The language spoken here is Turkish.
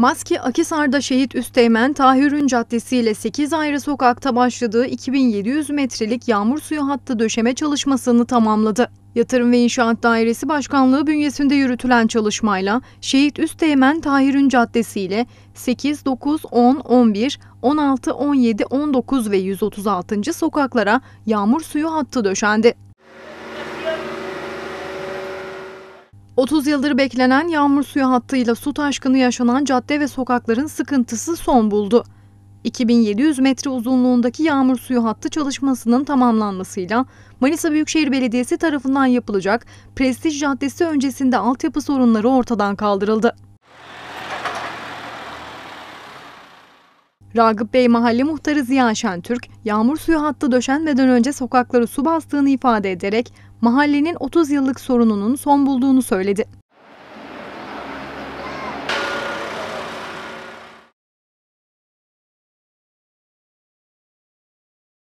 Maske Akisar'da Şehit Üsteğmen Tahirün Caddesi ile 8 ayrı sokakta başladığı 2700 metrelik yağmur suyu hattı döşeme çalışmasını tamamladı. Yatırım ve İnşaat Dairesi Başkanlığı bünyesinde yürütülen çalışmayla Şehit Üsteğmen Tahirün Caddesi ile 8, 9, 10, 11, 16, 17, 19 ve 136. sokaklara yağmur suyu hattı döşendi. 30 yıldır beklenen yağmur suyu hattıyla su taşkını yaşanan cadde ve sokakların sıkıntısı son buldu. 2700 metre uzunluğundaki yağmur suyu hattı çalışmasının tamamlanmasıyla Manisa Büyükşehir Belediyesi tarafından yapılacak Prestij Caddesi öncesinde altyapı sorunları ortadan kaldırıldı. Ragıp Bey mahalle muhtarı Ziya Şentürk, yağmur suyu hattı döşenmeden önce sokakları su bastığını ifade ederek mahallenin 30 yıllık sorununun son bulduğunu söyledi.